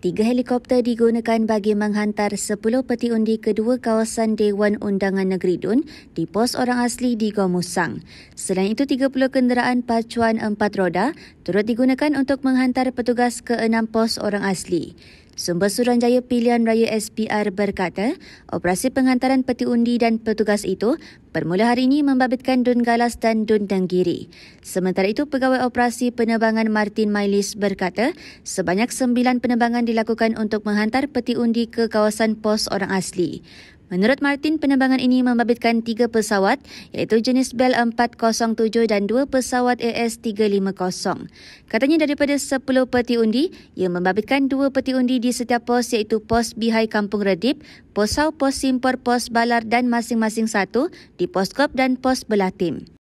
Tiga helikopter digunakan bagi menghantar 10 peti undi kedua kawasan Dewan Undangan Negeri Dun di pos orang asli di Gomusang. Selain itu, 30 kenderaan pacuan empat roda turut digunakan untuk menghantar petugas ke enam pos orang asli. Sumber Suruhanjaya Pilihan Raya SPR berkata, operasi penghantaran peti undi dan petugas itu bermula hari ini membabitkan Dun Galas dan Dun Tenggiri. Sementara itu, Pegawai Operasi Penerbangan Martin Mailis berkata, sebanyak sembilan penerbangan dilakukan untuk menghantar peti undi ke kawasan pos orang asli. Menurut Martin, penerbangan ini membabitkan tiga pesawat iaitu jenis Bell 407 dan dua pesawat AS-350. Katanya daripada 10 peti undi, ia membabitkan dua peti undi di setiap pos iaitu pos Bihai Kampung Redip, posau pos Simpor, pos Balar dan masing-masing satu di pos Kop dan pos Belatim.